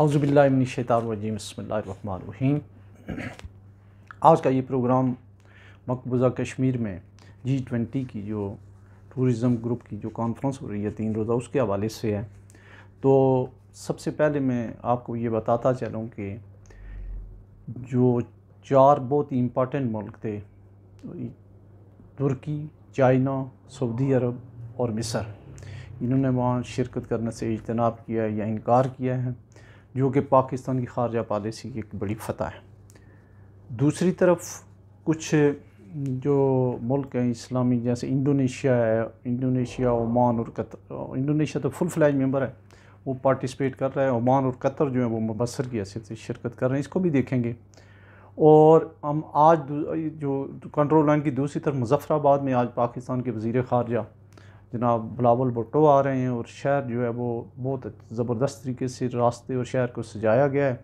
अज़बिल्लाशैतरजीम आज का ये प्रोग्राम मकबूज़ा कश्मीर में जी ट्वेंटी की जो टूरिज़म ग्रुप की जो कॉन्फ्रेंस हो रही है तीन रोज़ा उसके हवाले से है तो सबसे पहले मैं आपको ये बताता चलूँ कि जो चार बहुत ही इम्पॉर्टेंट मुल्क थे तुर्की चाइना सऊदी अरब और मिसर इन्होंने वहाँ शिरकत करने से इजतनाब किया या इनकार किया है जो कि पाकिस्तान की खारजा पॉलिसी की एक बड़ी फतह है दूसरी तरफ कुछ जो मुल्क हैं इस्लामी जैसे इंडोनेशिया है इंडोनेशिया ओमान और कतर इंडोनेशिया तो फुल फ्लैज मेंबर है वो पार्टिसिपेट कर रहा है ओमान और कतर जो है वो मुबसर की हैसियत से शिरकत कर रहे हैं इसको भी देखेंगे और हम आज जो कंट्रोल लाइन की दूसरी तरफ मुजफ्फराबाद में आज पाकिस्तान के वजीर ख़ारजा जनाब बिलावल भुट्टो आ रहे हैं और शहर जो है वो बहुत ज़बरदस्त तरीके से रास्ते और शहर को सजाया गया है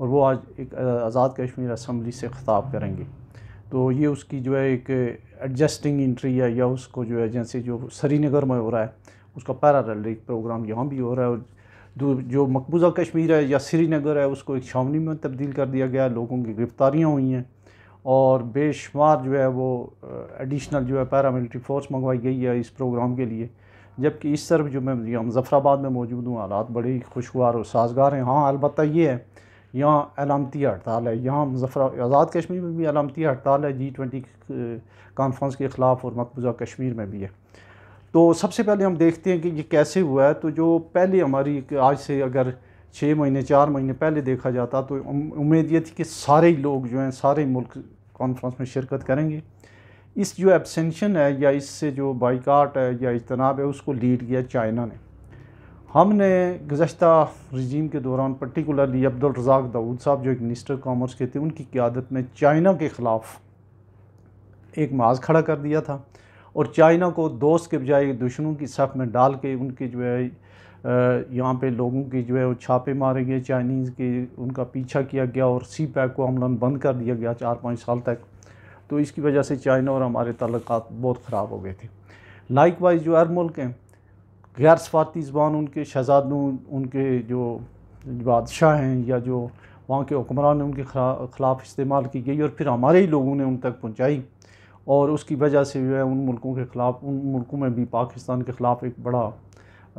और वो आज एक आज़ाद कश्मीर असम्बली से ख़ताब करेंगे तो ये उसकी जो है एक एडजस्टिंग इंट्री है या उसको जो है जैसे जो श्रीनगर में हो रहा है उसका पैराल एक प्रोग्राम यहाँ भी हो रहा है और जो मकबूजा कश्मीर है या श्रीनगर है उसको एक छावनी में तब्दील कर दिया गया है लोगों की गिरफ़्तारियाँ हुई हैं और बेशुमार जो है वो एडिशनल जो है पैरामिलिट्री फोर्स मंगवाई गई है इस प्रोग्राम के लिए जबकि इस तरफ जो मैं मुजफ़राबाद में मौजूद हूँ हालात बड़े खुशगवार और साजगार हैं हाँ अलबत् ये है यहाँ अलामती हड़ताल है यहाँ मुजफ़रा आज़ाद कश्मीर में भी अलामती हड़ताल है जी ट्वेंटी कॉन्फ्रेंस के ख़िलाफ़ और मकबूजा कश्मीर में भी है तो सबसे पहले हम देखते हैं कि ये कैसे हुआ है तो जो पहले हमारी आज से अगर छः महीने चार महीने पहले देखा जाता तो उम्मीद ये थी कि सारे लोग जो हैं सारे मुल्क कॉन्फ्रेंस में शिरकत करेंगे इस जो एबसेंशन है या इससे जो बाइकाट है या इजतनाब है उसको लीड किया चाइना ने हमने गुजशत रजीम के दौरान पर्टिकुलरली अब्दुल रजाक दाऊद साहब जो एक मिनिस्टर कॉमर्स के थे उनकी क्यादत में चाइना के ख़िलाफ़ एक माज खड़ा कर दिया था और चाइना को दोस्त के बजाय दुश्मनों की सफ में डाल के उनके जो है यहाँ पे लोगों की जो है वो छापे मारे गए चाइनीज़ के उनका पीछा किया गया और सी पैक को अमला बंद कर दिया गया चार पाँच साल तक तो इसकी वजह से चाइना और हमारे तल्लक बहुत ख़राब हो गए थे लाइक वाइज जो हर मुल्क हैं गैर सफारती ज़बान उनके शहजादों उनके जो बादशाह हैं या जो वहाँ के हुक्मरान ने उनके ख़िलाफ़ इस्तेमाल की गई और फिर हमारे ही लोगों ने उन तक पहुँचाई और उसकी वजह से जो है उन मुल्कों के ख़िलाफ़ उन मुल्कों में भी पाकिस्तान के ख़िलाफ़ एक बड़ा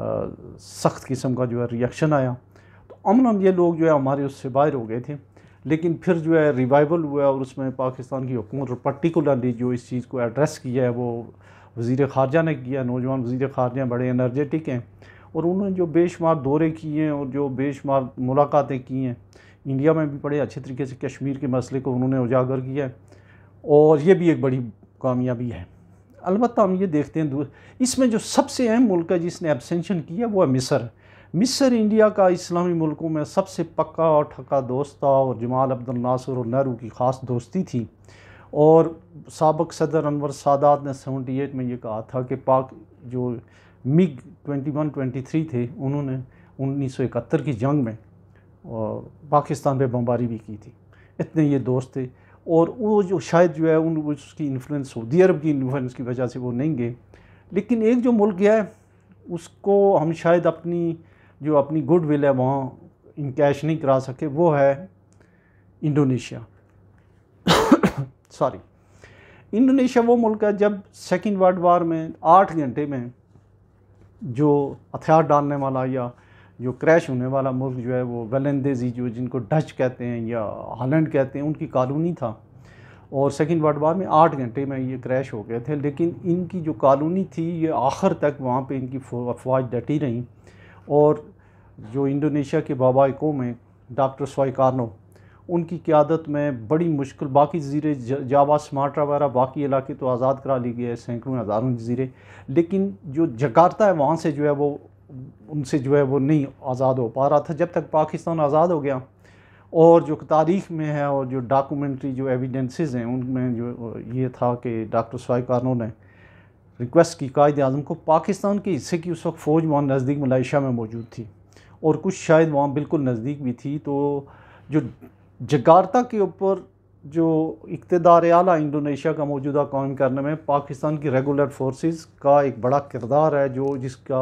सख्त किस्म का जो है रिएक्शन आया तो अमन ये लोग जो है हमारे उससे बाहर हो गए थे लेकिन फिर जो है रिवाइवल हुआ और उसमें पाकिस्तान की हुकूमत और पर्टिकुलरली जो इस चीज़ को एड्रेस किया है वो वज़ी ख़ारजा ने किया नौजवान वज़ी ख़ारजा बड़े एनर्जेटिक हैं और उन्होंने जो बेशुमार दौरे किए हैं और जो बेशुमार मुलाकातें की हैं इंडिया में भी बड़े अच्छे तरीके से कश्मीर के मसले को उन्होंने उजागर किया है और ये भी एक बड़ी कामयाबी है अलबत्त हम ये देखते हैं इसमें जो सबसे अहम मुल्क है जिसने एबसेंशन किया वो है मिसर मिसर इंडिया का इस्लामी मुल्कों में सबसे पक्का और ठका दोस्त था और जमाल अब्दुल नासर और नेहरू की ख़ास दोस्ती थी और सबक सदर अनवर सादात ने 78 में ये कहा था कि पाक जो मिग 21 23 थे उन्होंने 1971 की जंग में और पाकिस्तान पे बमबारी भी की थी इतने ये दोस्त थे और वो जो शायद जो है उन उसकी इन्फ्लुएंस सऊदी अरब की इन्फ्लुएंस की वजह से वो नहीं गए लेकिन एक जो मुल्क गया है उसको हम शायद अपनी जो अपनी गुडविल है वहाँ इनकैश नहीं करा सके वो है इंडोनेशिया सॉरी इंडोनेशिया वो मुल्क है जब सेकेंड वर्ल्ड वार में आठ घंटे में जो हथियार डालने वाला या जो क्रैश होने वाला मुल्क जो है वो वेलेंदेजी जो जिनको डच कहते हैं या हॉलैंड कहते हैं उनकी कॉलोनी था और सेकेंड वर्ल्ड वार में आठ घंटे में ये क्रैश हो गए थे लेकिन इनकी जो कॉलोनी थी ये आखिर तक वहाँ पे इनकी अफवाज डटी रहीं और जो इंडोनेशिया के कौम हैं डॉक्टर सोयकानो उनकी क्यादत में बड़ी मुश्किल बाकी जजीरे जावा स्मार्टा वगैरह बाकी इलाके तो आज़ाद करा लिए गए सैकड़ों हज़ारों जजीरे लेकिन जो जकार्ता है वहाँ से जो है वो उनसे जो है वो नहीं आज़ाद हो पा रहा था जब तक पाकिस्तान आज़ाद हो गया और जो तारीख में है और जो डॉक्यूमेंट्री जो एविडेंसेस हैं उनमें जो ये था कि डॉक्टर सवाई कानों ने रिक्वेस्ट की कायद अजम को पाकिस्तान के हिस्से की उस वक्त फ़ौज वहाँ नज़दीक मलाइशिया में मौजूद थी और कुछ शायद वहाँ बिल्कुल नज़दीक भी थी तो जो जगारता के ऊपर जो इकतदार आला इंडोनेशिया का मौजूदा कायम करने में पाकिस्तान की रेगुलर फोर्सेस का एक बड़ा किरदार है जो जिसका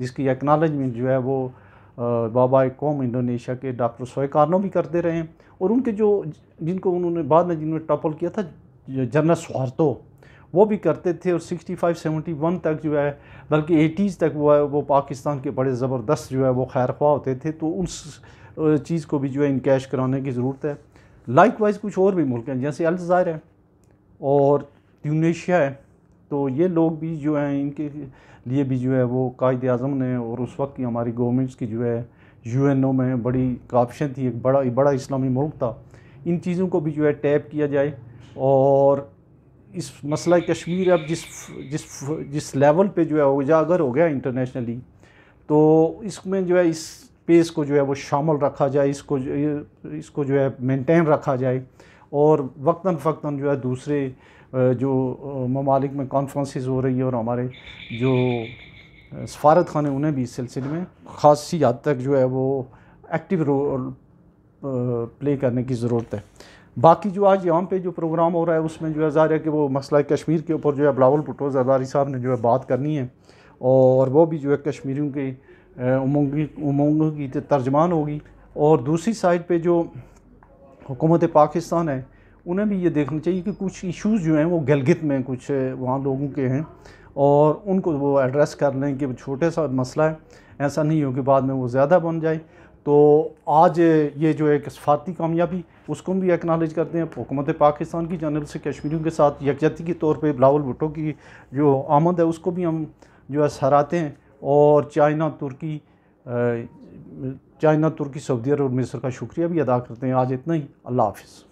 जिसकी एक्नॉलेजमेंट जो है वो बाबा कौम इंडोनेशिया के डॉक्टर सोयकारनो भी करते रहे और उनके जो जिनको उन्होंने बाद में जिन्होंने टॉपल किया था जनरल स्वार्थो वो भी करते थे और 65 71 तक जो है बल्कि 80s तक वो है वो पाकिस्तान के बड़े ज़बरदस्त जो है वो खैर होते थे तो उस चीज़ को भी जो है इनकेश कराने की ज़रूरत है लाइक वाइज कुछ और भी मुल्क हैं जैसे अलजायर है और ट्यूनेशिया है तो ये लोग भी जो हैं इनके लिए भी जो है वो कायद अजम ने और उस वक्त की हमारी गवर्नमेंट्स की जो है यू एन ओ में बड़ी कापशन थी एक बड़ा बड़ा इस्लामी मुल्क था इन चीज़ों को भी जो है टैप किया जाए और इस मसला कश्मीर अब जिस जिस जिस लेवल पे जो है उजागर हो गया इंटरनेशनली तो इसमें जो है इस पे को जो है वो शामिल रखा जाए इसको इसको जो है मेंटेन रखा जाए और वक्ता फ़क्ता जो है दूसरे जो ममालिक में कॉन्फ्रेंस हो रही है और हमारे जो सफारत खान उन्हें भी इस सिलसिले में खासी हद तक जो है वो एक्टिव रोल प्ले करने की ज़रूरत है बाकी जो आज यहाँ पे जो प्रोग्राम हो रहा है उसमें जो है ज़ाहिर है कि वो मसला कश्मीर के ऊपर जो है बलावल भुटो जरदारी साहब ने जो है बात करनी है और वो भी जो है कश्मीरियों के उमंग उमंग की तर्जमान होगी और दूसरी साइड पर जो हुकूमत पाकिस्तान है उन्हें भी ये देखना चाहिए कि कुछ इशूज़ जो हैं वो गलगित में कुछ वहाँ लोगों के हैं और उनको वो एड्रेस कर लें कि छोटे सा मसला है ऐसा नहीं हो कि बाद में वो ज़्यादा बन जाए तो आज ये जो एक सफारती कामयाबी उसको भी एक्नॉलेज करते हैं हुकूमत पाकिस्तान की जानब से कश्मीरियों के साथ यकजहती के तौर पर बिलावल भुटो की जो आमद है उसको भी हम जो है सहराते हैं और चाइना तुर्की चाइना तुर्की सऊदी अरब और मिस्र का शुक्रिया भी अदा करते हैं आज इतना ही अल्लाह हाफिज़